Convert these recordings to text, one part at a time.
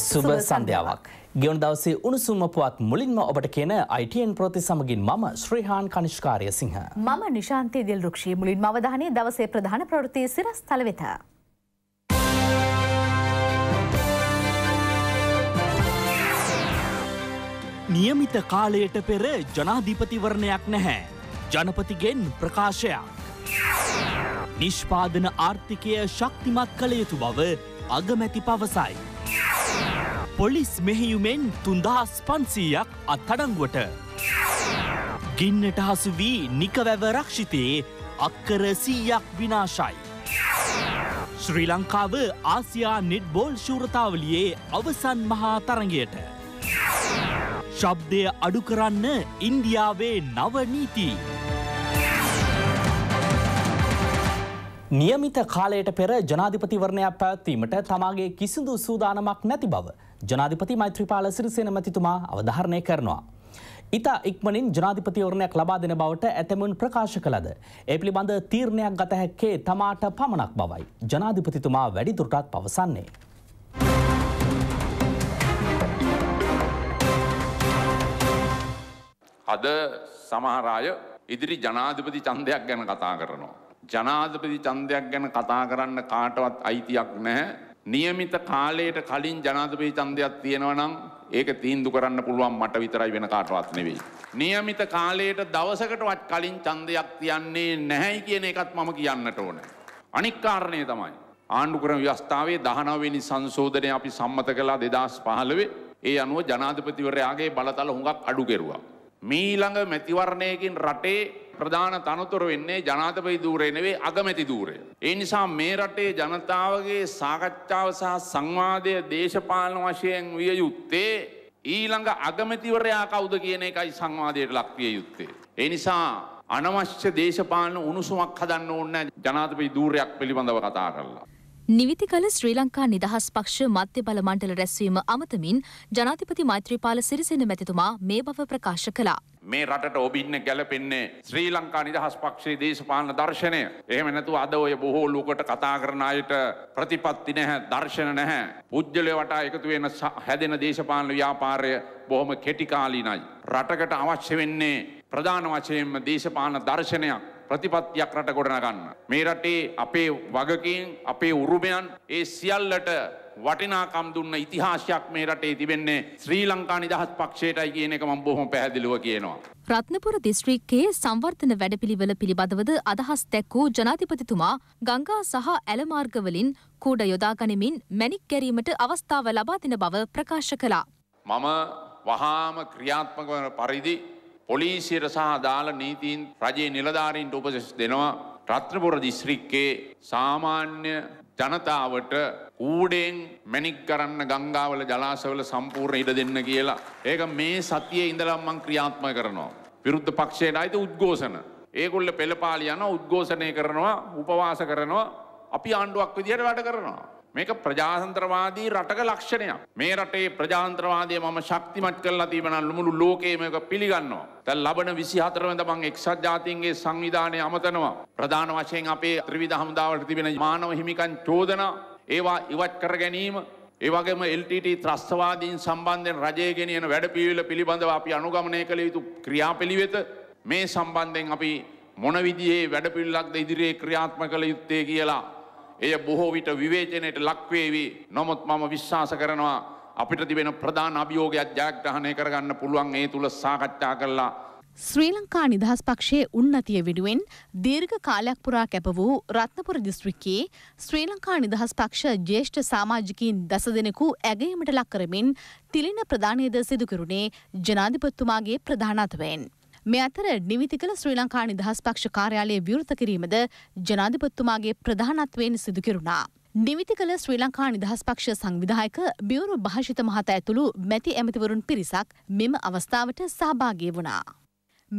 සුබ සන්ධ්‍යාවක්. ගෙවුණ දවසේ උණුසුම පුවත් මුලින්ම ඔබට කියන ITN ප්‍රති සමගින් මම ශ්‍රීහාන් කනිෂ්කාරය සිංහ. මම නිශාන්තය දෙල් රුක්ෂී මුලින් අවධානය දවසේ ප්‍රධාන ප්‍රවෘතිය සිරස් තලවෙත. නියමිත කාලයට පෙර ජනාධිපතිවරණයක් නැහැ. ජනපතිගෙන් ප්‍රකාශයක්. නිෂ්පාදන ආර්ථිකය ශක්තිමත් කළ යුතු බව අගමැති පවසයි. පොලිස් මෙහෙයුමෙන් තුන්දහස් පන්සීයක් අත්හඩංගුවට. ගින්නට හසු වී නිකවැව රක්ෂිතයේ අක්කර සීයක් විනාශයි. ශ්‍රී ලංකාව ආසියා නෙට්බෝල් ශූරතාවලියේ අවසන් මහා තරගයට. ශබ්දය අඩු කරන්න ඉන්දියාවේ නවනීතිී. නියමිත කාලයට පෙර ජනාධිපතිවරණයක් පැවැත්වීමට තමාගේ කිසිදු සූදානමක් නැති බව ජනාධිපති මෛත්‍රපාල සිරිසේන මැතිතුමා අවධාරණය කරනවා. ඉතා ඉක්මනින් ජනාධිපතිවරණයක් ලබා දෙන බවට ඇතැමුන් ප්‍රකාශ කළද. ඒ පිළිබඳ තීරණයක් ගත හැක්කේ තමාට පමණක් බවයි. ජනාධිපතිතුමා වැඩිදුරටත් පවසන්නේ. අද සමහරාය ඉදිරි ජනාධිපති චන්දයක් ගැන කතා කරනවා. ජනාධපති චන්දයක් ගැන කතා කරන්න කාටවත් අයිතියක් නැහැ නියමිත කාලයට කලින් ජනාධිපති ඡන්දයක් තියෙනවා නම් ඒක තීන්දු කරන්න පුළුවන් මට විතරයි වෙන කාටවත් නෙවෙයි. නියමිත කාලයට දවසකටවත් කලින් ඡන්දයක් තියන්නේ නැහැයි කියන එකත් මම කියන්නට ඕන. අනික් කාරණේ තමයි ආණ්ඩු ක්‍රම ව්‍යවස්ථාවේ 19 වෙනි සංශෝධනය අපි සම්මත කළා 2015. ඒ අනුව ජනාධිපතිවරයාගේ බලතල හුඟක් අඩු කෙරුවා. මීළඟ මැතිවරණයකින් රටේ ප්‍රධාන තනතුර වෙන්නේ ජනාධපති ධූරය නෙවෙයි අගමැති ධූරය. ඒ නිසා මේ රටේ ජනතාවගේ සාකච්ඡාව සහ සංවාදය දේශපාලන වශයෙන් විය යුත්තේ ඊළඟ අගමැතිවරයා කවුද කියන එකයි සංවාදයට ලක්විය යුත්තේ. ඒ නිසා අනවශ්‍ය දේශපාලන උණුසුමක් හදන්න ඕනේ නැහැ ජනාධිපති ධූරයක් පිළිබඳව කතා කරලා. නිවිති කල ශ්‍රී ලංකා නිදහස් පක්ෂ මධ්‍ය බල මණ්ඩල රැස්වීම අමතමින් ජනාධිපති මෛත්‍රීපාල සිරිසෙන මැතිතුමා මේ බව ප්‍රකාශ කළා. මේ රටට ඔබ ඉන්න ගැලපෙන්නේ ශ්‍රී ලංකා නිදහස් පක්ෂයේ දේශපාලන දර්ශනය. එහෙම නැතුව අද ඔය බොහෝ ලෝකට කතා කරන අයට ප්‍රතිපත්ති නැහැ, දර්ශන නැහැ. පුජ්‍යලේ වටා එකතු වෙන හැදෙන දේශපාලන ව්‍යාපාරය බොහොම කෙටි කාලීනයි. රටකට අවශ්‍ය වෙන්නේ ප්‍රධාන වශයෙන්ම දේශපාලන දර්ශනයක්. ප්‍රතිපත්තියක් රට ගොඩනගන්න. මේ රටේ අපේ වගකීම් අපේ උරුමයන් ඒ සියල්ලට වටිනාකම් දුන්න ඉතිහාසයක් මේ රටේ තිබෙන්නේ ශ්‍රී ලංකා නිදහස් පක්ෂයටයි කියන එක මම බොහොම පැහැදිලිව කියනවා. රත්නපුර දිස්ත්‍රික්කයේ සංවර්ධන වැඩපිළිවෙල පිළිබඳවද අදහස් දැක්වූ ජනාධිපතිතුමා ගංගා සහ ඇලමාර්ගවලින් කූඩ යොදා ගනිමින් මැණික් ගැරීමට අවස්ථාව ලබා දෙන බව ප්‍රකාශ කළා. මම වහාම ක්‍රියාත්මක වන පරිදි පොලිසියට සහ දාල නීතිීන් රජයේ නිලධාරීන්ට උපසෙස් දෙනවා රත්නපුර දිස්ත්‍රික්කේ සාමාන්‍ය ජනතාවට ඌඩෙන් මැනික් කරන්න ගංගාවල ජලාසවල සම්පූර්ණ ඉඩ දෙන්න කියලා. ඒක මේ සතියේ ඉඳලම්මං ක්‍රියාත්ම කරනවා. විරුද්ධ පක්ෂයට අයිති උද්ඝෝෂණ. ඒගොල්ල පෙළපාලි යන උද්ඝෝෂණය කරනවා උපවාස කරනවා අපි ආණ්ඩුවක් විදිහට වැඩ කරනවා. මේක ප්‍රජාතන්ත්‍රවාදී රටක ලක්ෂණයක්. මේ රටේ ප්‍රජාතන්ත්‍රවාදය මම ශක්තිමත් කරලා තිබෙනවා මුළු ලෝකෙම ඒක පිළිගන්නවා. දැන් ලබන 24 වෙනිදා මම එක්සත් ජාතීන්ගේ සංවිධානය අමතනවා. ප්‍රධාන වශයෙන් අපේ ත්‍රිවිධ හමුදාවලට තිබෙන මානව හිමිකම් චෝදනා ඒවා ඉවත් කර ගැනීම ඒවගේම LTT ත්‍රස්තවාදීන් සම්බන්ධයෙන් රජය ගෙනියන වැඩපිළිවෙල පිළිබඳව අපි අනුගමනය කළ යුතු ක්‍රියාපිළිවෙත මේ සම්බන්ධයෙන් අපි මොන විදිහේ වැඩපිළිවෙලක්ද ඉදිරියේ ක්‍රියාත්මක කළ යුත්තේ කියලා එය බොහෝ විට විවේචනයට ලක්වේවි. නමුත් මම විශ්වාස කරනවා අපිට තිබෙන ප්‍රධාන අභියෝගයක් ජයග්‍රහණය කරගන්න පුළුවන් ඒ තුල සාකච්ඡා කළා. ශ්‍රී ලංකා නිදහස් පක්ෂයේ උන්නතිය වෙනුවෙන් දීර්ඝ කාලයක් පුරා කැප වූ රත්නපුර දිස්ත්‍රික්කයේ ශ්‍රී ලංකා නිදහස් පක්ෂ ජ්‍යෙෂ්ඨ සමාජිකයින් දස දෙනෙකු ඇගීමට ලක් කරමින් තිලින ප්‍රධානයද සිදුකරුණේ ජනාධිපතිතුමාගේ ප්‍රධානත්වයෙන්. මේ අතර නිවිති කළ ශ්‍රී ලංකා නිදහස් පක්ෂ කාර්යාලය විවෘත කිරීමද ජනාධිපතිතුමාගේ ප්‍රධානත්වයෙන් සිදු කෙරුණා. නිවිති කළ ශ්‍රී ලංකා නිදහස් පක්ෂ සංවිධායක බියුරු භාෂිත මහත ඇතුළු මැති ඇමතිවරුන් පිරිසක් මෙම අවස්ථාවට සහභාගී වුණා.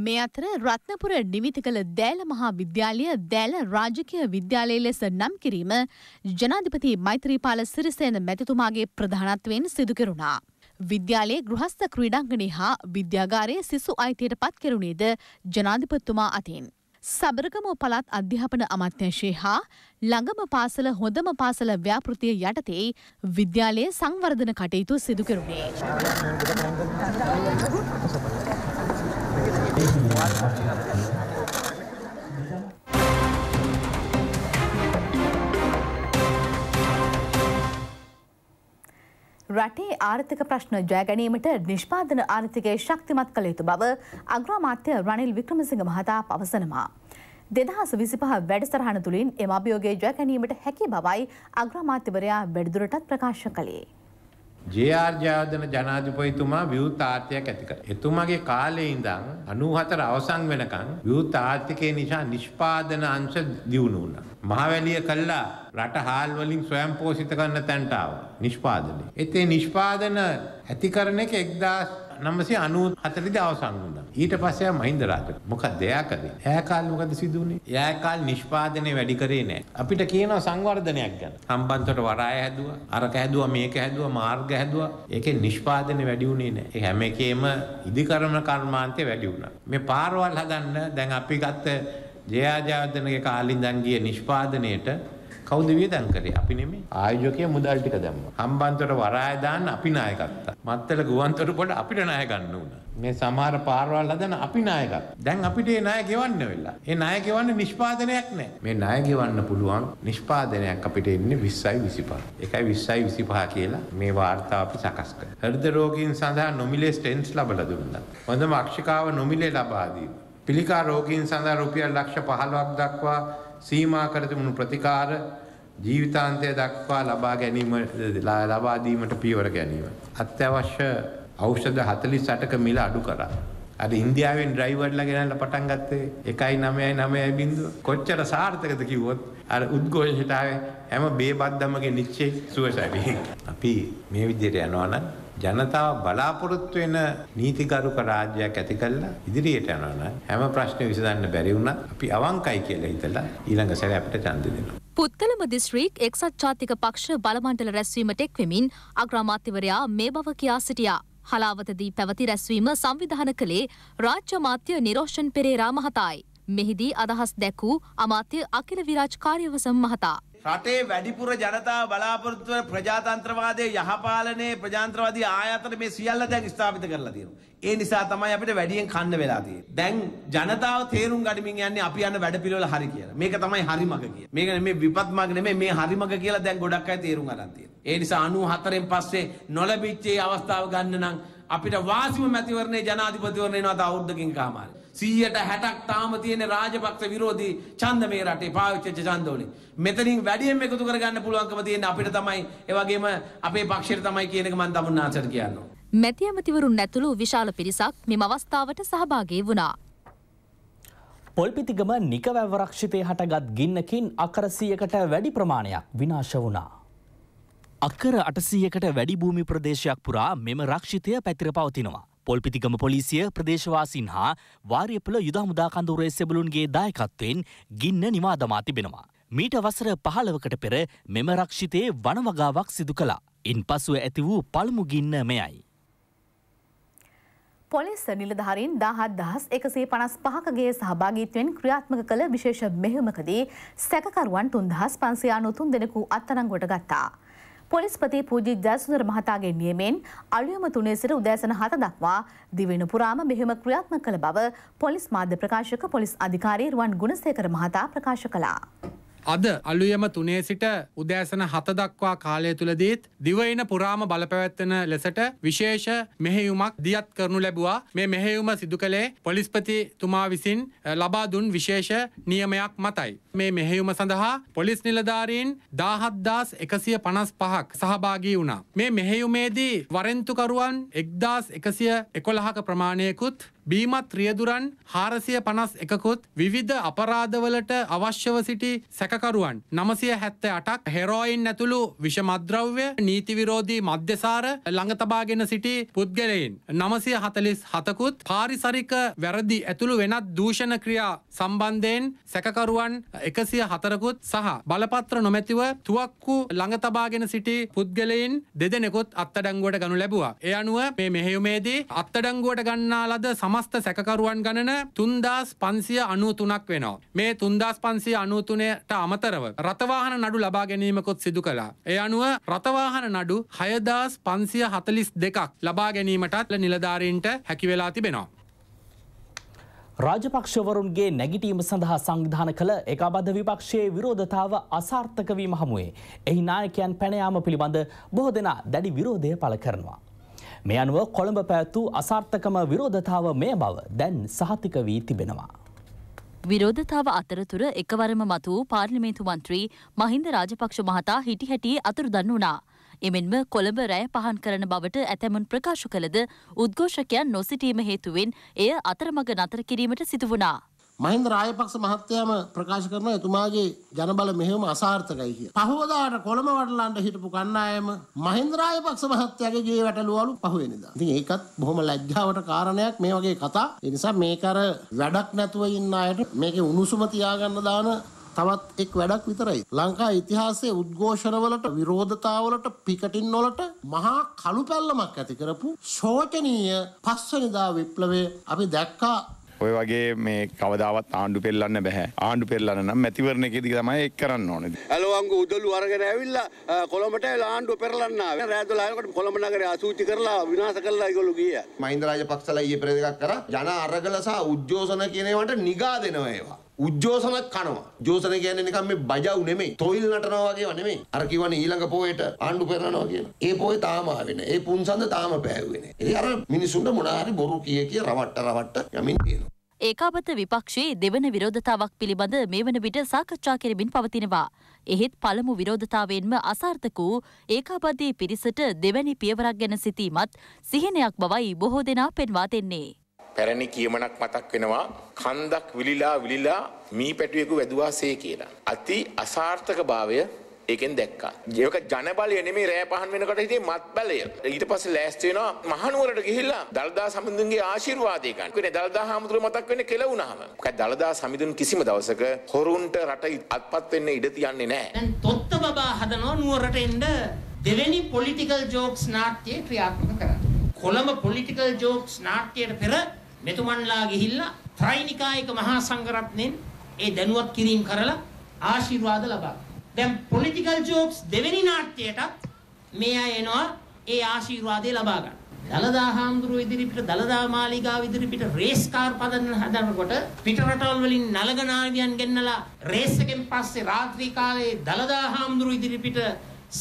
මේ අතර රත්නපුර නිවිති කළ දෑල මහා විද්‍යාලය දෑල රාජකය විද්‍යාලය ලෙස නම් කිරීම ජනාධිපති මෛත්‍රීපාල සිරිසේන මැතිතුමාගේ ප්‍රධානත්වයෙන් සිදුකරුණා. විද්‍යාලයේ ගෘහස්ථ ක්‍රීඩංගනය හා විද්‍යාගාරයේ සිසු අයිතියට පත් කෙරුණේද ජනාධිපත්තුමා අතින්. සබරගම පළත් අධ්‍යාපන අමාත්‍යංශයේ හා ළඟම පාසල හොඳම පාසල ව්‍යාපෘතිය යටතේ විද්‍යාලයේ සංවර්ධන කටයුතු සිදු කෙරුණේ. Thank you. රටේ ආර්ථික ප්‍රශ්න ජයගැනීමට නිෂ්පාදන ආර්ථිකය ශක්තිමත් කළ යුතු බව අග්‍රාමාත්‍ය රනිල් වික්‍රමසිංහ මහතා පවසනවා. දෙදහස විසිපහ වැඩසරහන තුළින් එම අභියෝගේ ජයගැනීමට හැකි බවයි අග්‍රාමාත්‍යවරයා වැඩදුරටත් ප්‍රකාශ කළේ. ජේ.ආර් ජයවර්ධන ජනාධිපතිතුමා විවුර්ත ආර්ථිකයක් ඇති කළා. එතුමාගේ කාලේ ඉඳන් 94 අවසන් වෙනකන් විවුර්ත ආර්ථිකය නිසා නිෂ්පාදන අංශ දියුණු වුණා. මහවැලිය කළා රට හාල් වලින් ස්වයංපෝෂිත කරන තැනට ආවා නිෂ්පාදනය. ඒතේ නිෂ්පාදන ඇති කරන එක 1000 නම්මසේ අනුව හතරදි අවසන් වුණා. ඊට පස්සේ මහින්ද රාජපක්ෂ මොකක්ද එයා කළේ? එයා කාලේ මොකද සිදු වුනේ? එයා කාලේ නිෂ්පාදනය වැඩි කරේ නැහැ. අපිට කියනවා සංවර්ධනයක් ගැන. හම්බන්තොට වරාය හැදුවා, අරක හැදුවා, මේක හැදුවා, මාර්ග හැදුවා. ඒකේ නිෂ්පාදනය වැඩි වුණේ නැහැ. ඒ හැම එකේම ඉදිකරන කර්මාන්තය වැඩි වුණා. මේ පාරවල් හදන්න දැන් අපි ගත්ත ජයජයවර්ධනගේ කාලින්දන්ගේ නිෂ්පාදනයට කවුද වියදම් කරේ? අපි නෙමෙයි. ආයෝජකයා මුදල් ටික දැම්මා. හම්බන්තොට වරාය දාන්න අපි නායකත්තා. මත්තල ගුවන්තොට පොඩ අපිට ණය ගන්න උනා. මේ සමහර පාරවල් හදන අපි නායකත්. දැන් අපිට ඒ ණය ගෙවන්න වෙලා. ඒ ණය ගෙවන්න නිෂ්පාදනයක් නැහැ. මේ ණය ගෙවන්න පුළුවන් නිෂ්පාදනයක් අපිට එන්නේ 20යි 25. එකයි 20යි 25 කියලා මේ වාර්තා අපි සකස් කරා. හෘද රෝගීන් සඳහා නොමිලේ ස්ටෙන්ස් ලබා දුන්නා. හොඳම අක්ෂිකාව නොමිලේ ලබා දීලා. පිළිකා රෝගීන් සඳහා රුපියල් ලක්ෂ 15ක් දක්වා සීමා කර තිබුණු ප්‍රතිකාර ජීවිතාන්තය දක්වා ලබා ගැනීම ලබා දීමට පියවර ගැනීම. අත්‍යවශ්‍ය ඖෂධ 48ක මිල අඩු කරා. අර ඉන්දියාවෙන් ඩ්‍රයිවර්ලා ගෙනල්ලා පටන් ගත්තේ 1.99 කොච්චර සාර්ථකද කිව්වොත් අර උද්ඝෝෂයට ආවේ හැම බේබද්දමගේ නිශ්චය සුවසැපී. අපි මේ විදිහට යනවා නම් ජනතාව බලාපොරොත්තු වෙන නීතිගරුක රාජ්‍යයක් ඇති කළා ඉදිරියට යනවා නම් හැම ප්‍රශ්නේ විසඳන්න බැරි වුණා අපි අවංකයි කියලා හිතලා ඊළඟ සැරේ අපිට ඡන්ද දෙනවා. පුත්තලම දිස්ත්‍රීක් එක්සත් ජාතික පක්ෂ බලමණ්ඩල රැස්වීමට එක්වෙමින් අග්‍රාමාත්‍යවරයා මේ බව කියා සිටියා. හලාවතදී පැවති රැස්වීම සංවිධාන කළේ රාජ්‍ය මාත්‍ය නිරෝෂන් පෙරේරා මහතායි. මෙහිදී අදහස් දැක්වූ අමාත්‍ය අකිල විරාජ් කාර්යවසම් මහතා. රටේ වැඩිපුර ජනතාව බලාපොරොත්තු වන ප්‍රජාතන්ත්‍රවාදයේ යහපාලනයේ ප්‍රජාතන්ත්‍රවාදී ආයතන මේ සියල්ල දැන් ස්ථාපිත කරලා තියෙනවා. ඒ නිසා තමයි අපිට වැඩියෙන් කන්න වෙලා තියෙන්නේ. දැන් ජනතාව තේරුම් ගනිමින් යන්නේ අපි යන වැඩ පිළිවෙල හරි කියලා. මේක තමයි හරි මඟ කියලා. මේක නෙමෙයි විපත් මඟ නෙමෙයි මේ හරි මඟ කියලා දැන් ගොඩක් අය තේරුම් ගන්න තියෙනවා. ඒ නිසා 94 න් පස්සේ නොලැබිච්ච අවස්ථාව ගන්න නම් අපිට වාසිම මැතිවරණේ ජනාධිපතිවරණ වෙනවා තව අවුරුද්දකින් කාමාරේ. සීයට හැටක් තාම තියෙන රාජපක්ෂ විරෝධී ඡන්ද මේ රටේ පාවිච්චි වෙච්ච ඡන්දෝනේ. මෙතනින් වැඩියෙන් එකතු කරගන්න පුළුවන්කම තියෙන අපිට තමයි ඒ වගේම අපේ පක්ෂයට තමයි කියන එක මම තමුන්නාසට කියනවා. මැති ඇමතිවරුන් ඇතුළු විශාල පිරිසක් මෙම අවස්ථාවට සහභාගී වුණා. පොල්පිතිගම නිකවැවරක්ෂිතය හටගත් ගින්නකින් අකරසියකට වැඩි ප්‍රමාණයක් විනාශ වුණා. අක්කර අටසීයකට වැඩි භූමි ප්‍රදේශයක් පුරා මෙම රක්ෂිතය පැතිර පවතිනවා. පොල්පිතිගම පොලිසිය ප්‍රදේශවාසින් හා වාරියපල යුදාමුදා කඳුරේ සෙබලුන්ගේ දායකත්වයෙන් ගින්න නිවාදමා තිබෙනවා. මීට වසර පහළවකට පෙර මෙම රක්ෂිතයේ වනවගාවක් සිදු කළා. ඉන් පසුව ඇති වූ පළමු ගින්න මෙයයි. පොලිස් නිලධාරීන් දහත් දහස් එකසේ පනස් පහකගේ සහභාගීත්වයෙන් ක්‍රියාත්මක කළ විශේෂ මෙහෙමකදී සැකකරුවන් තුන්දහස් පන්සියා නොතුන් දෙනෙකු අත්තරංගොට ගත්තා. පොලිස්පති පූජි ජයසුන්දර මහතාගේ නියමෙන් අලුයම තුනේ සිට උදෑසන හත දක්වා දිවෙන පුරාම මෙහෙම ක්‍රියාත්මක කළ බව පොලිස් මාධ්‍ය ප්‍රකාශක පොලිස් අධිකාරී රුවන් ගුණසේකර මහතා ප්‍රකාශ කළා. අද අලුයම තුනේ සිට උදෑසන හත දක්වා කාලය තුළදීත් දිවයින පුරාම බලපැවැත්වෙන ලෙසට විශේෂ මෙහෙයුමක් දියත් කරනු ලැබවා මේ මෙහෙයුම සිදු කළේ පොලිස්පතිතුමා විසින් ලබා දුන් විශේෂ නියමයක් මතයි. මේ මෙහෙයුම සඳහා පොලිස් නිලධාරීන් දාහත්දාස් එකසිය පනස් පහක් සහභාගී වුණා. මේ මෙහෙයුමේදී වරෙන්තුකරුවන් එක්දාස් එකසිය එකොළහක ප්‍රමාණයකුත් බීමත් රියදුරන් හාරසිය පනස් එකකුත් විවිධ අපරාධවලට අවශ්‍යව සිටි සැකකරුවන් නමසය හැත්ත අටක් හෙරෝයින් ඇතුළු විෂමද්‍රව්‍ය නීතිවිරෝධී මධ්‍යසාර ළඟතබාගෙන සිටි පුද්ගලයින්. නමසය හතලිස් හතකුත් පාරිසරික වැරදි ඇතුළු වෙනත් දූෂණ ක්‍රියා සම්බන්ධයෙන් සැකකරුවන් එකසිය හතරකුත් සහ බලපත්‍ර නොමැතිව තුවක්කු ළඟතබාගෙන සිටි පුද්ගලයින් දෙදෙනෙකුත් අත්තඩංගුවට ගනු ලැබවා. එ අනුව මේ මෙහෙයුමේදී අත්තඩංගුවට ගන්නා ලද සම සමස්ත සැකකරුවන් ගණන තුන්දස් පන්සිය අනුවතුනක් වෙනවා. මේ තුන්දස් පන්සිය අනුවතුනයට අමතරව රථවාහන නඩු ලබා ගැනීමකොත් සිදු කළා. ඒ අනුව රථවාහන නඩු හයදස් පන්සිය හතලිස් දෙකක් ලබා ගැනීමටත් නිලධාරීන්ට හැකිවෙලා තිබෙනවා. රාජපක්ෂවරුන්ගේ නැගිටීම සඳහා සංවිධාන කළ එකබද විපක්ෂයේ විරෝධතාව අසාර්ථකවීම හමුවේ. එහි නායකයන් පැනයාම පිළිබඳ බොහෝ දෙනා දැඩි විරෝධය පළ කරනවා. මේ අනුව කොළඹ පැවැත්තු අසාර්ථකම විරෝධතාව මේ බව දැන් සහතික වී තිබෙනවා. විරෝධතාව අතරතුර එකවරම මතු වූ පාර්ලිමේන්තු මන්ත්‍රී මහින්ද රාජපක්ෂ මහතා හිටි හැටියේ අතුරුදන් වුණා. එමෙන්ම කොළඹ රැය පහන් කරන බවට ඇතැමුන් ප්‍රකාශ කළද උද්ඝෝෂකයන් නොසිටීම හේතුවෙන් එය අතරමඟ නතර කිරීමට සිදුවනා. මහින්ද රායපක්ෂ මහත්තයාම ප්‍රකාශ කරන එතුමාගේ ජනබල මෙහෙම අසාර්ථකයි කිය. පහෝදාට කොළඹ වටලන්ට හිටපු කණ්ඩායම මහින්ද රායපක්ෂ මහත්තයාගේ ගේ වැටලුවලු පහුවෙනිදා. ඉතින් ඒකත් බොහොම ලැජ්ජාවට කාරණයක් මේ වගේ කතා. ඒ නිසා මේක අර වැඩක් නැතුව ඉන්න අයට මේකේ උණුසුම තියාගන්න දාන තවත් එක් වැඩක් විතරයි. ලංකා ඉතිහාසයේ උද්ඝෝෂණවලට විරෝධතාවලට පිකටින් වලට මහා කළු පැල්ලමක් ඇති කරපු ශෝචනීය පස්වනිදා විප්ලවය අපි දැක්කා ඔය වගේ මේ කවදාවත් ආණ්ඩු පෙල්ලන්න බැහැ ආණ්ඩු පෙල්ලන්න නම් මැතිවරණ එකේදී තමයි ඒක කරන්න ඕනේ. ඇලවංගු උදළු අරගෙන ඇවිල්ලා කොළඹට ආණ්ඩුව පෙරලන්න ආවේ. රෑ 12කට කොළඹ නගරය අසුචි කරලා විනාශ කරලා ඒගොල්ලෝ ගියා. මහින්ද රාජපක්ෂලා ඊයේ පෙරේද එකක් කරා ජන අරගල සහ උද්ඝෝෂණ කියන ඒවාට නිගා දෙනවා ඒවා. උද්ජෝසනක් කනවා ජෝසන ගැන නිකම් මේ බජව් නෙමෙයි තොයිල් නටනවා වගේ නෙමෙයි අර කියවනේ ඊළඟ පොයට ආණ්ඩු පෙරනවා කියන. ඒ පොය තාම ආවෙන. ඒ පුන්සඳ තාම පෑවුවේ නෑ. ඒ අර මිනිසුන්ට මොනවා හරි බොරු කිය කිය රවට්ට රවට්ට යමින් තියෙනවා. ඒකාබත විපක්ෂයේ දෙවන විරෝධතාවක් පිළිබඳ මේ වන විට සාකච්ඡා කෙරමින් පවතිනවා. එහෙත් පළමු විරෝධතාවෙන්ම අසාර්ථක වූ ඒකාබද්ධී පිරිසට දෙවැනි පියවරක් ගැන සිතීමත් සිහිනයක් බවයි බොහෝ දෙනා පෙන්වා දෙන්නේ. පැරණි කියමනක් මතක් වෙනවා කන්දක් විලිලා විලිලා මී පැටුවෙකු වැදුවාසේ කියලා. අති අසාර්ථක භාවය ඒකෙන් දැක්කා. ඒක ජනබලය නෙමේ රෑ පහන් වෙනකොට හිතේ මත් බලය. ඊට පස්සේ ලෑස්ති වෙනවා මහනුවරට ගිහිල්ලා දළදා සමිඳුන්ගේ ආශිර්වාදය ගන්න. කියන්නේ දළදා හාමුදුර මතක් වෙන්නේ කෙල වුණාම. මොකද දළදා සමිඳුන් කිසිම දවසක හොරුන්ට රට අත්පත් වෙන්න ඉඩ තියන්නේ නැහැ. දැන් තොත්ත බබා හදනවා නුවරට එන්න දෙවෙනි පොලිටිකල් ජෝක්ස් නාට්‍යය ක්‍රියාත්මක කරන්න. කොළඹ පොලිටිකල් ජෝක්ස් නාට්‍යයට පෙර මෙතුමන්ලා ගිහිල්ලා ත්‍රෛනිකායක මහා සංඝරත්නයෙන් ඒ දැනුවත් කිරීම කරලා ආශිර්වාද ලබා දැන් පොලිටිකල් ජෝක්ස් දෙවෙනි නාට්‍යයටත් මේ අය එනවා ඒ ආශිර්වාදය ලබා ගන්න. දලදා හාමුදුරුව ඉදිරිපිට දලදා මාලිගාව ඉදිරිපිට රේස් කාර් පදන්න හදනකොට පිට රටවල් වලින් නලගනාවියන් ගෙන්නලා රේස් එකෙන් පස්සේ රාත්‍රී කාලේ දලදා හාමුදුරුව ඉදිරිපිට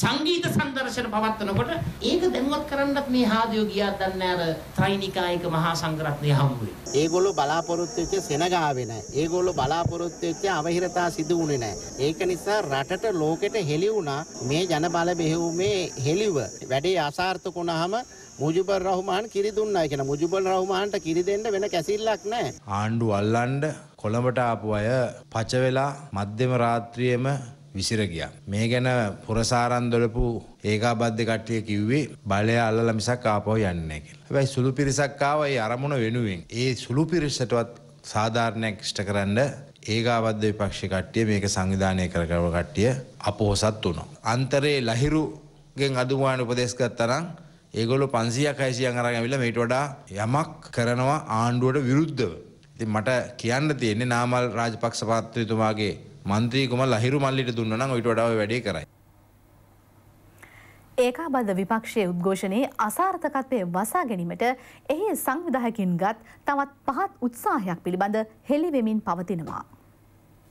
සංගීත සංදර්ශන පවත්වනකොට ඒක දැනුවත් කරන්නත් මේ හාදියෝ ගියා දන්නේ අර ත්‍රිනිකායක මහා සංඝරත්නය හම්බුවේ. ඒගොල්ලෝ බලාපොරොත්තු වෙච්ච සෙනග ආවේ නැහැ. ඒගොල්ලෝ බලාපොරොත්තු වෙච්ච අවහිරතා සිදු වුණේ නැහැ. ඒක නිසා රටට ලෝකෙට හෙළි වුණා මේ ජන බල බෙහෙවුමේ හෙළිව. වැඩේ අසාර්ථක වුණාම මුජිබර් රහමාන් කිරි දුන්නා කියන මුජිබර් රහමාන්ට කිරි දෙන්න වෙන කැසිල්ලක් නැහැ. ආණ්ඩු අල්ලන්න කොළඹට ආපු අය පච වෙලා මැදම රාත්‍රියේම විසිර ගියා. මේ ගැන පුරසාරන්දොලපු ඒකාබද්ධ කට්ටිය කිව්වේ බලය අල්ලලා මිසක් ආපහු යන්නේ නැහැ කියලා. හැබැයි සුළු පිරිසක් ආවා ඒ අරමුණ වෙනුවෙන්. ඒ සුළු පිරිසටවත් සාධාරණයක් ඉෂ්ටකරන්න ඒකාබද්ධ විපක්ෂ කට්ටිය මේක සංවිධානය කරකව කට්ටිය අපොහසත් වුණා. අන්තරේ ලහිරුගෙන් අදුමාන උපදෙස් ගත්තා ඒගොල්ලෝ 500ක් 600ක් අරන් ඇවිල්ලා මේට වඩා යමක් කරනවා ආණ්ඩුවට විරුද්ධව. ඉතින් මට කියන්න තියෙන්නේ නාමල් රාජපක්ෂ පාත්‍රතුමාගේ මන්ත්‍රී කුමල් අහිරු මල්ලිට දුන්නා නම් ඊට වඩා ඔය වැඩේ කරයි. ඒකාබද්ධ විපක්ෂයේ උද්ඝෝෂණයේ අසාර්ථකත්වය වසා ගැනීමට එහි සංවිධායකින්ගත් තවත් පහත් උත්සාහයක් පිළිබඳ හෙළි වෙමින් පවතිනවා.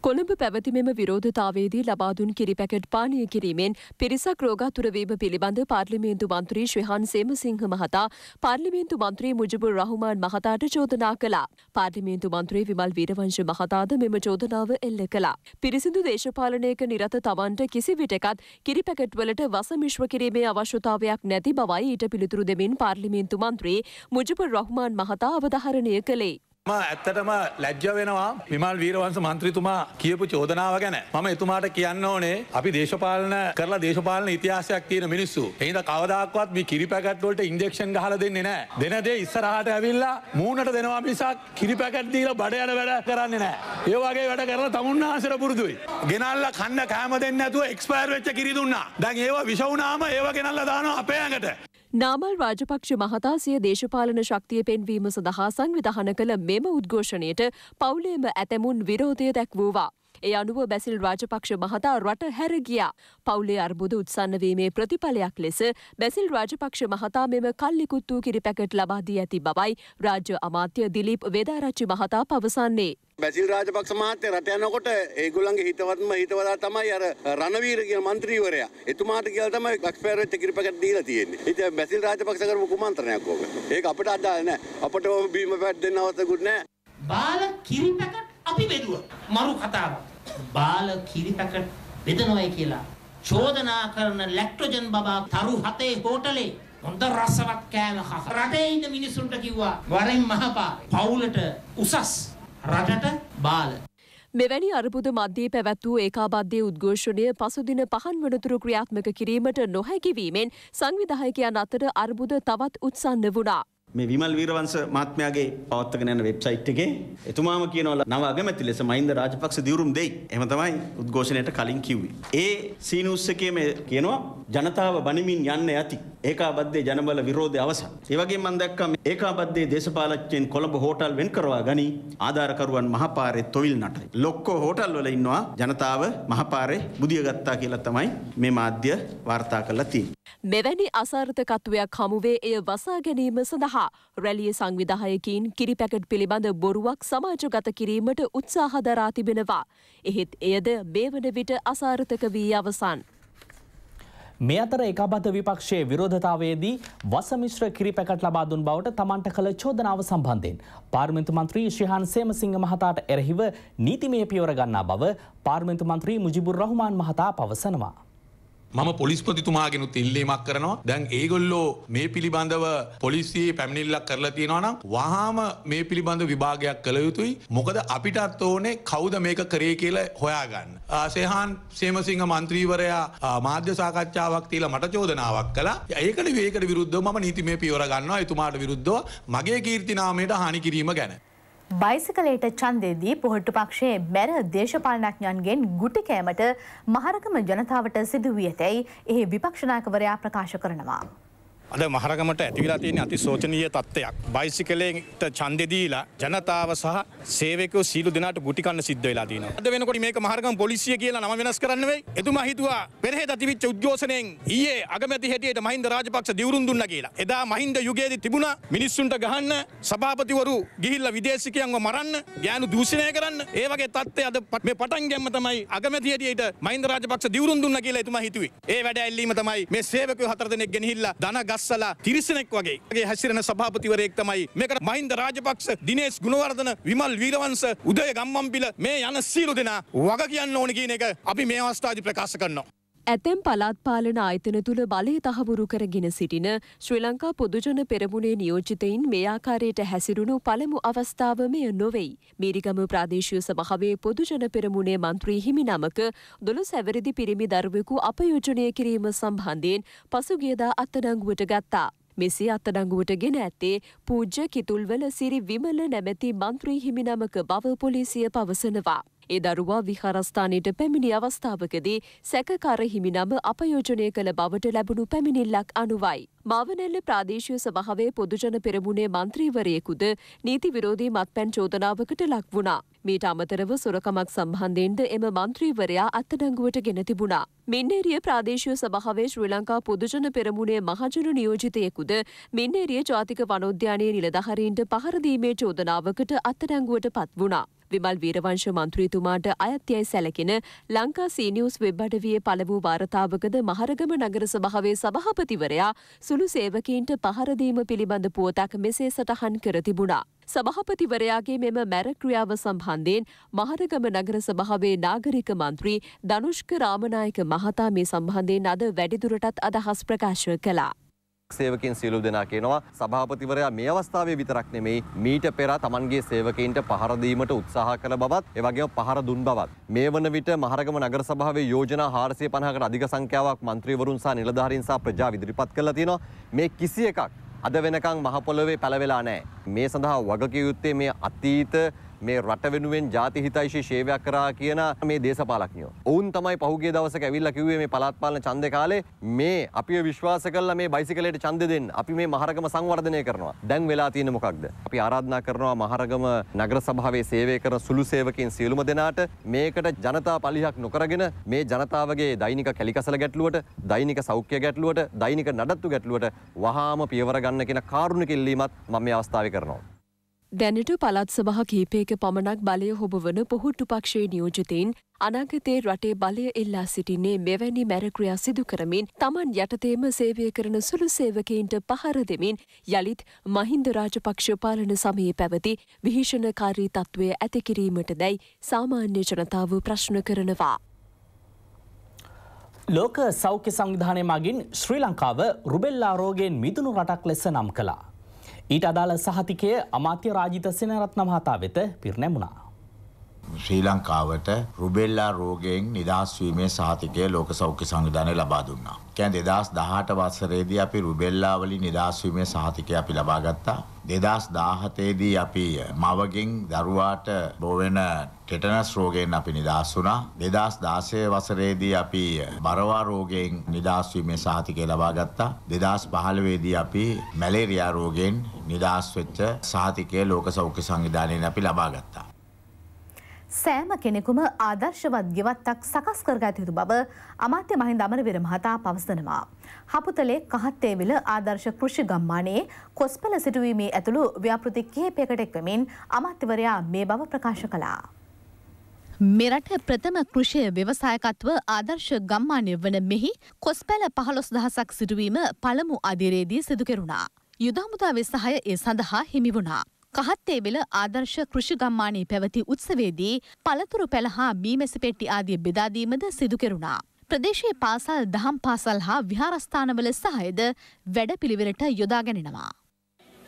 කොළඹ පැවති මෙම විරෝධතාවේදී ලබාදුන් කිරි පැකට් පානය කිරීමෙන් පිරිසක් රෝගාතුරවීම පිළිබඳ පාර්ලිමේන්තු මන්ත්‍රී ශ්‍රහන් සේමසිංහ මහතා පාර්ලිමේන්තු මන්ත්‍රී මුජබුර් රහුමාන් මහතාට චෝදනා කළා. පාර්ලිමේන්තු මන්ත්‍රී විමල් වීරවංශ මහතාද මෙම චෝදනාව එල්ල කළා. පිරිසිදු දේශපාලනයක නිරත තමන්ට කිසි විටකත් කිරි පැකට්වලට වස මිශ්ව කිරීමේ අවශ්‍යතාවයක් නැති බවයි ඊට පිළිතුරු දෙමින් පාර්ලිමේන්තු මන්ත්‍රී මුජබුර් රහුමාන් මහතා අවධාරණය කළේ. ම ඇත්තටම ලැජ්ජ වෙනවා විමල් වීරවන්ස මන්ත්‍රතුමා කියපු චෝදනාව ගැන මම එතුමාට කියන්න ඕනේ අපි දේශපාලන කරලා දේශපාලන ඉතිහාසයක් තියෙන මිනිස්සු. එහිද කවදක්වත් මේ කිරිපැකට්වලට ඉන්ඩෙක්ෂන් හල දෙන්නේ නෑ දෙනදේ ඉස්සරහට ඇවිල්ලා මූනට දෙනවා මිසක් කිරිපැකට්දීල බඩයන වැඩ කරන්නේ නෑ. ඒවාගේ වැඩ කරන තමුන්හසර පුරදුයි. ගෙනල්ල කන්න කෑම දෙන්න ඇතුව එක්ස්පෑර් වෙච්ච කිරිදුන්නා. දැන් ඒවා විෂවනාම ඒව ගෙනල්ල දාන අපේයකට. නාමල් රාජපක්ෂ මහතා සිය දේශපාලන ශක්තිය පෙන්වීම සඳහා සංවිධාන කළ මෙම උද්ඝෝෂණයට පවුලේම ඇතැමුන් විරෝධය දැක්වූවා. ඒ අනුව බැසිල් රාජපක්ෂ මහතා රට හැරගියා. පවුලේ අර්බුද උත්සන්න වීමේ ප්‍රතිඵලයක් ලෙස බැසිල් රාජපක්ෂ මහතා මෙම කල්ලිකුත්තු කිරිපැකට් ලබා දී ඇති බවයි රාජ්‍ය අමාත්‍ය දිලීප් වේදාරච්චි මහතා පවසන්නේ. බැසිල් රාජපක්ෂ මහත්මය රට යනකොට ඒගොල්ලන්ගේ හිතවත්ම හිතවදා තමයි අර රණවීර කියන මන්ත්‍රීවරයා. එතුමාට කියලා තමයි ලක්ෂපෑර වෙච්ච කිරිපැකට් දීලා තියෙන්නේ. ඉතින් බැසිල් රාජපක්ෂ කරපු කුමන්ත්‍රණයක් ඕක. ඒක අපිට අදාළ නැහැ. අපට බීම පැට් දෙන්නවතකුත් නැහැ. බාල කිරිපැකට් අපි බෙදුවා. මරු කතාවක්. බාල කිරිතකට බෙදනොයි කියලා චෝදනා කරන ලැක්ට්‍රොජන් බබා තරු හතේ හෝටලේ හොඳ රසවත් කෑම කහ රටේ ඉන්න මිනිසුන්ට කිව්වා වරෙන් මහපා පවුලට උසස් රටට බාල මෙවැනි අර්බුද මධ්‍යයේ පැවැත් වූ ඒකාබද්ධය උද්ඝෝෂණය පසුදින පහන් වනතුරු ක්‍රියාත්මක කිරීමට නොහැකිවීමෙන් සංවිධායකයන් අතර අර්බුද තවත් උත්සන්න වුණා. මේ විමල් වීරවංශ මහත්මයාගේ පවත්වගෙන යන වෙබ්සයිට් එකේ එතුමාම කියනවා නව අගමැති ලෙස මහින්ද රාජපක්ෂ දිවුරුම් දෙයි. එහෙම තමයි උද්ඝෝෂණයට කලින් කිව්වේ. ඒ සී නිවුස් එකේ මේ කියනවා ජනතාව බණමින් යන්න යති. ඒකාබද්ධයේ ජනබල විරෝධය අවසන්. ඒ වගේම මම දැක්කා ඒකාබද්ධයේ දේශපාලකයන් කොළඹ හෝටල් වෙන් කරවා ගනි ආධාරකරුවන් මහපාරේ තොවිල් නටයි. ලොක්කෝ හෝටල් වල ඉන්නවා ජනතාව මහපාරේ බුදිය ගත්තා කියලා තමයි මේ මාධ්‍ය වාර්තා කරලා තියෙන්නේ. මෙවැනි අසාර්ථකත්වයක් හමුවේ එය වසා ගැනීම සඳහා සහ රැලිය සංවිධායකින් කිරි පැකට් පිළිබඳ බොරුවක් සමාජගත කිරීමට උත්සාහ දරා තිබෙනවා. එහෙත් එයද මේ වන විට අසාර්ථක වී අවසන්. මේ අතර එකබද විපක්ෂයේ විරෝධතාවයේදී වසමිශ්‍ර කිරි පැකට් ලබා දුන් බවට තමන්ට කළ චෝදනාව සම්බන්ධයෙන් පාර්ලිමේන්තු මන්ත්‍රී ශ්‍රීහාන් සේමසිංහ මහතාට එරෙහිව නීතිමය පියවර ගන්නා බව පාර්ලිමේන්තු මන්ත්‍රී මුජිබුර් රහ්මාන් මහතා පවසනවා. මම පොලිස්පතිතුමාගෙනුත් ඉල්ලීමක් කරනවා දැන් ඒගොල්ලෝ මේ පිළිබඳව පොලිසියේ පැමිණිල්ලක් කරලා තියෙනවනම් වහාම මේ පිළිබඳ විභාගයක් කළ යුතුයි මොකද අපිටත් ඕනේ කවුද මේක කරේ කියලා හොයාගන්න. සේහාන් සේමසිංහ මන්ත්‍රීවරයා මාධ්‍ය සාකච්ඡාවක් තියලා මට චෝදනාවක් කළා. ඒකට ඒකට විරුද්ධව මම නීතිමය පියවර ගන්නවා එතුමාට විරුද්ධව මගේ කීර්තිනාමයට හානි කිරීම ගැන. බයිසිකලයට ඡන්දයේදී පොහොට්ටු පක්ෂයේ මැර දේශපාලනඥයන්ගෙන් ගුටි කෑමට මහරකම ජනතාවට සිදු වී ඇතැයි එහි විපක්ෂ නායකවරයා ප්‍රකාශ කරනවා. අද මහරගමට ඇතිවිලා තියෙන අතිශෝචනීය තත්ත්වයක්. බයිසිකලයට ඡන්දෙ දීලා ජනතාව සහ සේවකයෝ සීළු දෙනාට ගුටි කන්න සිද්ධ වෙලා තියෙනවා. අද වෙනකොට මේක මහරගම පොලිසිය කියලා නම වෙනස් කරන්න වෙයි. එතුමා හිතුවා පෙරහෙද තිබිච්ච උද්ඝෝෂණයෙන් ඊයේ අගමැති හැටියට මහින්ද රාජපක්ෂ දිවුරුම් දුන්නා කියලා. එදා මහින්ද යුගයේදී තිබුණා මිනිස්සුන්ට ගහන්න සභාපතිවරු ගිහිල්ලා විදේශිකයන්ව මරන්න, ගෑනු දූෂණය කරන්න. ඒ වගේ තත්ත්වය අද මේ පටන් ගැම්ම තමයි අගමැති හැටියට මහින්ද රාජපක්ෂ දිවුරුම් දුන්නා කියලා එතුමා හිතුවේ. ඒ වැඩ ඇල්ලීම තමයි මේ සේවකයෝ හතර දෙනෙක් ගෙනහිල්ලා ධන ගස් අස්සලා තිරිසනෙක් වගේ ගේ හැසිරෙන සභාපතිවරයෙක් තමයි මේකට මහින්ද රාජපක්ෂ දිනේස් ගුණවර්ධන විමල් වීරවංශ උදය ගම්මම්පිල මේ යන සීලු දෙනා වග කියන්න ඕන කියන එක අපි මේ අවස්ථාවේදී ප්‍රකාශ කරනවා ඇතැම් පළාත් පාලන ආයතන තුළ බලය තහවුරු කරගෙන සිටින ශ්‍රී ලංකා පොදුජන පෙරමුණේ නියෝජිතයින් මේ ආකාරයට හැසිරුණු පළමු අවස්ථාව මෙය නොවෙයි. මීරිගම ප්‍රාදේශීය සභාවේ පොදුජන පෙරමුණේ මන්ත්‍රී හිමි නමක දොළොස් ඇවරදි පිරිමි දරුවෙකු අපයෝජනය කිරීම සම්බන්ධයෙන් පසුගියදා අත්අඩංගුවට ගත්තා. මෙසේ අත්අඩංගුවට ගෙන ඇත්තේ පූජ්‍ය කිතුල්වල සිරි විමල නැමැති මන්ත්‍රී හිමි නමක බව පොලිසිය පවසනවා. ඒ දරුවා විහාරස්ථානයට පැමිණි අවස්ථාවකදී සැකකාර හිමිනම අපයෝජනය කළ බවට ලැබුණු පැමිණිල්ලක් අනුවයි. මාවනැල්ල ප්‍රාදේශය සභාවේ පොදුජන පෙරමුණේ මන්ත්‍රීවරයෙකුද නීති විරෝධී මත්පැන් චෝදනාවකට ලක් වුණා. මීට අමතරව සොරකමක් සම්බන්ධයෙන්ද එම මන්ත්‍රීවරයා අත්අඩංගුවට ගෙන තිබුණා. මින්නේරිය ප්‍රාදේශීය සභාවේ ශ්‍රී ලංකා පොදුජන පෙරමුණේ මහජන නියෝජිතයෙකුද මින්නේරිය ජාතික වනෝද්‍යානයේ නිලධාරීන්ට පහර දීමේ චෝදනාවකට අත්අඩංගුවට පත් වුණා. විමල් වීරවංශ මන්ත්‍රීතුමාට අයත්‍යයි සැලකෙන ලංකා සීනිියස් වෙබ් අඩවියේ පළ වූ වාර්තාවකද මහරගම නගර සභාවේ සභහපතිවරයා සුළු සේවකීන්ට පහරදීම පිළිබඳ පුවතක් මෙසේ සටහන් කර තිබුණා. සභහපතිවරයාගේ මෙම මැර ක්‍රියාව සම්බන්ධයෙන් මහරගම නගර සභාවේ නාගරික මන්ත්‍රී ධනුෂ්ක රාමනායක මහතා මේ සම්බන්ධයෙන් අද වැඩිදුරටත් අදහස් ප්‍රකාශ කළා. සේවකෙන් සියලු දෙනා කියනවා සභාපතිවරයා මේ අවස්ථාවේ විතරක් නෙමෙයි මීට පෙර තමන්ගේ සේවකයින්ට පහර දීමට උත්සාහ කළ බවත් ඒ වගේම පහර දුන් බවත් මේ වන විට මහරගම නගර සභාවේ යෝජනා 450කට අධික සංඛ්‍යාවක් මන්ත්‍රීවරුන් සහ නිලධාරීන් සහ ප්‍රජාව ඉදිරිපත් කළා තියෙනවා මේ කිසි එකක් අද වෙනකන් මහ පොළොවේ පැලවෙලා නැහැ මේ සඳහා වගකියුත්තේ මේ අතීත මේ රට වෙනුවෙන් ජාති හිතයිශී ශේවයක් කරා කියන මේ දේශපාලක්ඥයෝ. ඔවුන් තමයි පහුගේ දවස ඇවිල්ල කිව්වේ මේ පළත්පාලන ඡන්දය කාලේ මේ අපි විශ්වාස කළා මේ බයිසිකලයට ඡන්ද දෙන්න. අපි මේ මහරගම සංවර්ධනය කරනවා. දැන් වෙලා තියෙන්නේ මොකක්ද? අපි ආරාධනා කරනවා මහරගම නගර සභාවේ සේවය කරන සුළු සේවකයන් සියලුම දෙනාට මේකට ජනතා පලිහක් නොකරගෙන මේ ජනතාවගේ දෛනික කැලිකසල ගැටලුවට, දෛනික සෞඛ්‍ය ගැටලුවට, දෛනික නඩත්තු ගැටලුවට වහාම පියවර ගන්න කියන කාරුණික ඉල්ලීමත් මම මේ අවස්ථාවේ කරනවා. දැනට පළත් සභහ කීපයක පමණක් බලය හොබවන පොහුට්ටු පක්ෂයේ නියෝජතීන් අනාගතයේ රටේ බලය එල්ලා සිටින්නේ මෙවැනි මැරක්‍රියා සිදු කරමින් තමන් යටතේම සේවය කරන සුළු සේවකයින්ට පහර දෙමින් යළිත් මහින්ද රාජපක්ෂ පාලන සමයේ පැවති විහිෂණකාරී තත්ත්වය ඇතිකිරීමට දැයි සාමාන්‍ය ජනතාව ප්‍රශ්න කරනවා. ලෝක සෞඛ්‍ය සංවිධානය මගින් ශ්‍රී ලංකාව රුබෙල්ලා රෝගයෙන් මිදුණු රටක් ලෙස නම් කලා. ඊට අදාළ සහතිකය අමාත්‍ය රාජිත සෙනරත්න මහතා වෙත පිරිනැමුණා. ශ්‍රී ලංකාවට රුබෙල්ලා රෝගයෙන් නිදහස් වීමේ සහතිකය ලෝක සෞඛ්‍ය සංවිධානය ලබා දුන්නා. කියන්නේ 2018 වසරේදී අපි රුබෙල්ලා වලින් නිදහස් වීමේ සහතිකය අපි ලබා ගත්තා. 2017 දී අපි මවගෙන් දරුවාට බෝ වෙන ටෙටනස් රෝගයෙන් අපි නිදහස් වුණා. 2016 වසරේදී අපි බරවා රෝගයෙන් නිදහස් වීමේ සහතිකය ලබා ගත්තා. 2015 දී අපි මැලේරියා රෝගයෙන් නිදහස් වෙච්ච සහතිකය ලෝක සෞඛ්‍ය සංවිධානයෙන් අපි ලබා ගත්තා. සෑම කෙනෙකුම ආදර්ශවත් ගෙවත්තක් සකස් කරගත යුතු බව අමාත්‍ය මහින්ද අමරවීර මහතා පවසනවා. හපුතලේ කහත්තේවිල ආදර්ශ කෘෂි ගම්මානයේ කොස්පල සිටුවීමේ ඇතුළු ව්‍යාපෘති කිහිපයකට එක්වමින් අමාත්‍යවරයා මේ බව ප්‍රකාශ කළා. මෙරට ප්‍රථම කෘෂය ව්‍යවසායකත්ව ආදර්ශ ගම්මානය වන මෙහි කොස්පැල පහළොස් දහසක් සිටුවීම පළමු අධිරේදී සිදුකෙරුණා. යුදහමුදා වෙස්සහය ඒ සඳහා හිමි වුණා. කහත්තේබෙල ආදර්ශ කෘෂිගම්මානී පැවති උත්සවේදී පළතුරු පැළහා බීමැසි පෙට්ටි ආදිය බෙදාදීමද සිදු කෙරුණා. ප්‍රදේශයේ පාසල් දහම් පාසල් හා විහාරස්ථානවල සහයද වැඩ පිළිවෙලට යොදාගැනෙනවා.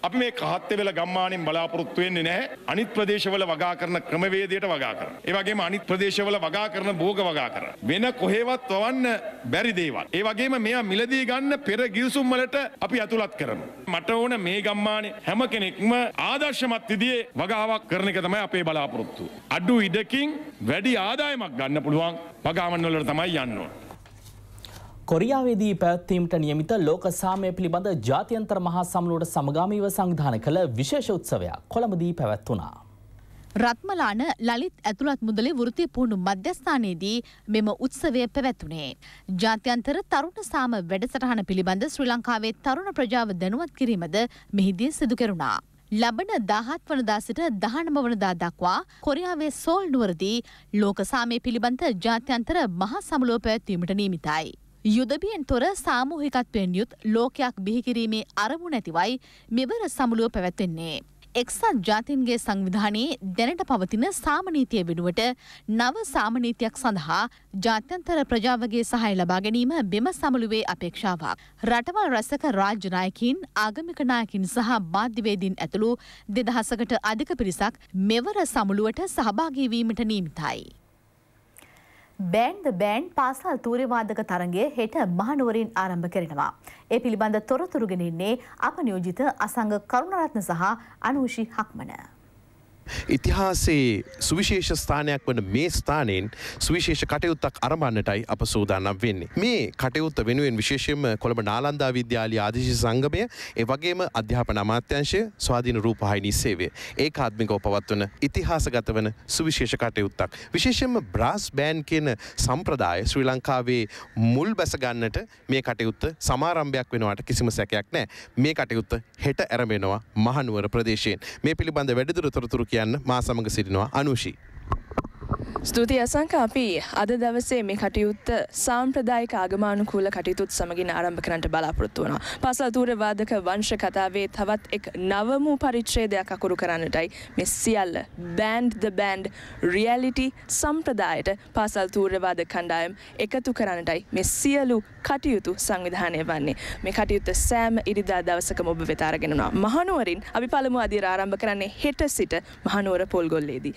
අපි මේ කහත්තේ වෙල ගම්මානෙන් බලාපොරොත්තු වෙන්නේ නැහැ අනිත් ප්‍රදේශවල වගා කරන ක්‍රමවේදයට වගා කරන. ඒ වගේම අනිත් ප්‍රදේශවල වගා කරන භෝග වගා කරන. වෙන කොහෙවත් වවන්න බැරි දේවල්. ඒ වගේම මේවා මිලදී ගන්න පෙර ගිවිසුම් වලට අපි ඇතුළත් කරනවා. මට ඕන මේ ගම්මානේ හැම කෙනෙක්ම ආදර්ශමත් විදිහේ වගාවක් කරන එක තමයි අපේ බලාපොරොත්තු. අඩු ඉඩකින් වැඩි ආදායමක් ගන්න පුළුවන් වගාවන් වලට තමයි යන්න ඕන. කොරියාවේදී පැවැත්වීමට නියමිත ලෝක සාමය පිළිබඳ ජාතියන්තර මහා සමුළුවට සමගාමීව සංවිධාන කළ විශේෂ උත්සවයක් කොළඹදී පැවැත්වුණා. රත්මලාන ලලිත් ඇතුළත් මුදලේ වෘතිය පුහුණු මධ්‍යස්ථානයේදී මෙම උත්සවය පැවැත්වුණේ. ජාත්‍යන්තර තරුණ සාම වැඩසටහන පිළිබඳ ශ්‍රී ලංකාවේ තරුණ ප්‍රජාව දැනුවත් කිරීමද මෙහිදී සිදු කෙරුණා. ලබන දහත් වනදා සිට දහනම වනදා දක්වා කොරියාවේ සෝල් නුවරදී ලෝක සාමය පිළිබඳ ජාත්‍යන්තර මහා සමුලෝ පැවැත්වීමට නීමිතයි. යුදබියෙන් තොර සාමූහිකත්වයෙන් යුත් ලෝකයක් බිහිකිරීමේ අරමු නැතිවයි මෙවර සමුළුව පැවැත්වෙන්නේ. එක්සත් ජාතින්ගේ සංවිධානයේ දැනට පවතින සාමනීතිය වෙනුවට නව සාමනීතියක් සඳහා ජාත්‍යන්තර ප්‍රජාවගේ සහය ලබා ගැනීම බෙම සමුළුවේ අපේක්ෂාවක්. රටවල් රැසක රාජ්‍යනායකින් ආගමික නායකින් සහ මාධ්‍යවේදීන් ඇතුළු දෙදහසකට අධික පිරිසක් මෙවර සමුළුවට සහභාගී වීමට නියමිතයි. බෑන්ද බෑන් පාසල් තූරිවාදක තරගේ හෙට මහනුවරින් ආරම්භ කරෙනවා. ඒ පිළිබඳ තොරතුරුගෙනෙන්නේ අප නියෝජිත අසංග කරුණරත්න සහ අනූෂි හක්මන. ඉතිහාසයේ සුවිශේෂ ස්ථානයක් වන මේ ස්ථානයෙන් සුවිශේෂ කටයුත්තක් අරමන්නටයි අප සූදානම් වෙන්නේ. මේ කටයුත්ත වෙනුවෙන් විශේෂයෙන්ම කොළඹ නාලන්දා විද්‍යාලය ආදේශ සංගමය ඒ වගේම අධ්‍යාපන අමාත්‍යංශය ස්වාධීන රූපවාහිනී සේවය ඒකාත්මිකව පවත්වන ඉතිහාසගත වන සුවිශේෂ කටයුත්තක්. විශේෂයෙන්ම බ්‍රාස් බෑන් කියන සම්ප්‍රදාය ශ්‍රී ලංකාවේ මුල් බැස ගන්නට මේ කටයුත්ත සමාරම්භයක් වෙනවට කිසිම සැකයක් නැහැ. මේ කටයුත්ත හෙට ඇරඹෙනවා මහනුවර ප්‍රදේශයෙන්. මේ පිළිබඳ වැඩිදුර තොරතුරු කියන්න මා සමඟ සිටිනවා අනුෂී. ස්තුති අසංක අපි අද දවසේ මේ කටයුත්ත සාම්ප්‍රදායික ආගමානුකූල කටයුතුත් සමගින් ආරම්භ කරන්නට බලාපොරොත්තු වෙනවා. පාසල් තූරවාදක වංශ කතාවේ තවත් එක් නවම පරිච්ඡේදයක් අකුරු කරන්නටයි මේ සියල්ල බෑන්ඩ් ද බෑන්ඩ් රියැලිටි සම්ප්‍රදායට පාසල් තූරවාද කණ්ඩායම් එකතු කරන්නටයි මේ සියලු කටයුතු සංවිධානය වන්නේ. මේ කටයුත්ත සෑම ඉරිදා දවසකම ඔබ වෙත අරගෙනවා. මහනුවරින් අපි පළමු අදියර ආරම්භ කරන්නේ හෙට සිට මහනුවර පොල්ගොල්ලේදී.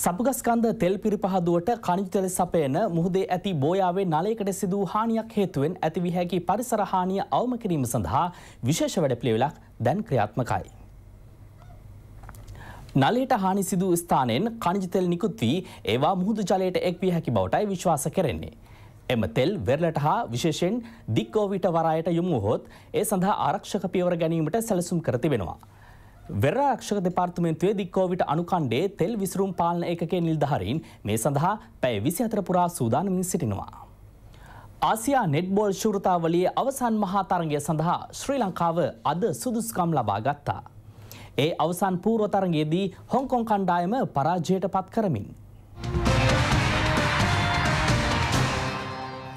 සපුගස්කන්ද තෙල් පිරිපහදුවට කනිජතෙල් සපයන මුහුදේ ඇති බෝයාවේ නලයකට සිදූ හානියක් හේතුවෙන් ඇතිවී හැකි පරිසර හානිය අවම කිරීම සඳහා විශේෂ වැඩපිළිවෙලක් දැන් ක්‍රියාත්මකයි. නලයට හානි සිදූ ස්ථානයෙන් කනිජතෙල් නිකුත් වී ඒවා මුහුදු ජලයට එක් වී හැකි බවටයි විශ්වාස කරන්නේ. එම තෙල් වෙරලට හා විශේෂයෙන් දික්කෝවිට වරායට යොමු හොත් ඒ සඳහා ආරක්ෂක පියවර ගැනීමට සැලසුම් කර තිබෙනවා. වෙරාක්ෂක දෙපාර්තමෙන්න්තුවේ දික්කෝවිට අනුකණ්ඩේ තෙල් විසරුම් පාලන එකේ නිල්ධහරින් මේ සඳහා පැය විසි අතරපුරා සූදානමින් සිටිනවා. ආසියා නෙට්බෝල් ශෘතාවලිය අවසන් මහාතරගය සඳහා ශ්‍රී ලංකාව අද සුදුස්කම් ලබා ගත්තා. ඒ අවසන් පූරෝතරගේදී හොංකොං කණ්ඩායම පරාජයට පත් කරමින්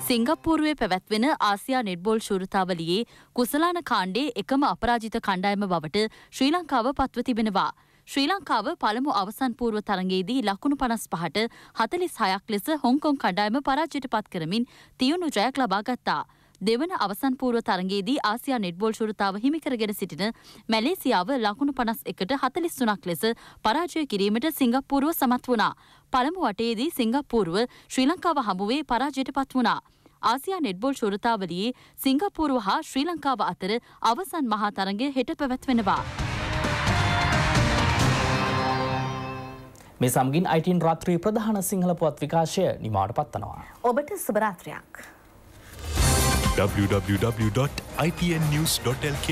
සිංගප්පූරුවේ පැවැත්වෙන ආසියා නෙට්බෝල් ශූරතාවලියේ කුසලාන කාණ්ඩේ එකම අපරාජිත කණ්ඩායම බවට ශ්‍රී ලංකාව පත්ව තිබෙනවා. ශ්‍රී ලංකාව පළමු අවසන් පූර්ව තරගයේදී ලකුණු පනස් පහට හතලිස් හයක් ලෙස හොංකොන් කණ්ඩායම පරාජයට පත් කරමින් තියුණු ජයක් ලබා ගත්තා. දෙවන අවසන් පූර්ව තරගයේදී ආසියා නෙට්බෝල් ශුරතාව හිමිකරගෙන සිටින මැලේසියාව ලකුණු පනස් එකට හතලිස් තුනක් ලෙස පරාජය කිරීමට සිංගප්පූරුව සමත් වුණා. පළමු වටයේදී සිංගප්පූරුව ශ්‍රී ලංකාව හමුවේ පරාජයට පත් වුණා. ආසියා නෙට්බෝල් ශුරතාවලියේ සිංගප්පූරුව හා ශ්‍රී ලංකාව අතර අවසන් මහා තරගය හෙට පැවැත්වෙනවා. මේ සමගින් අයිටන් රාත්‍රී ප්‍රධාන සිංහල පුවත් විකාශය නිමාට පත්වනවා. ඔබට සුභරාත්‍රයක්. www.itnnews.lk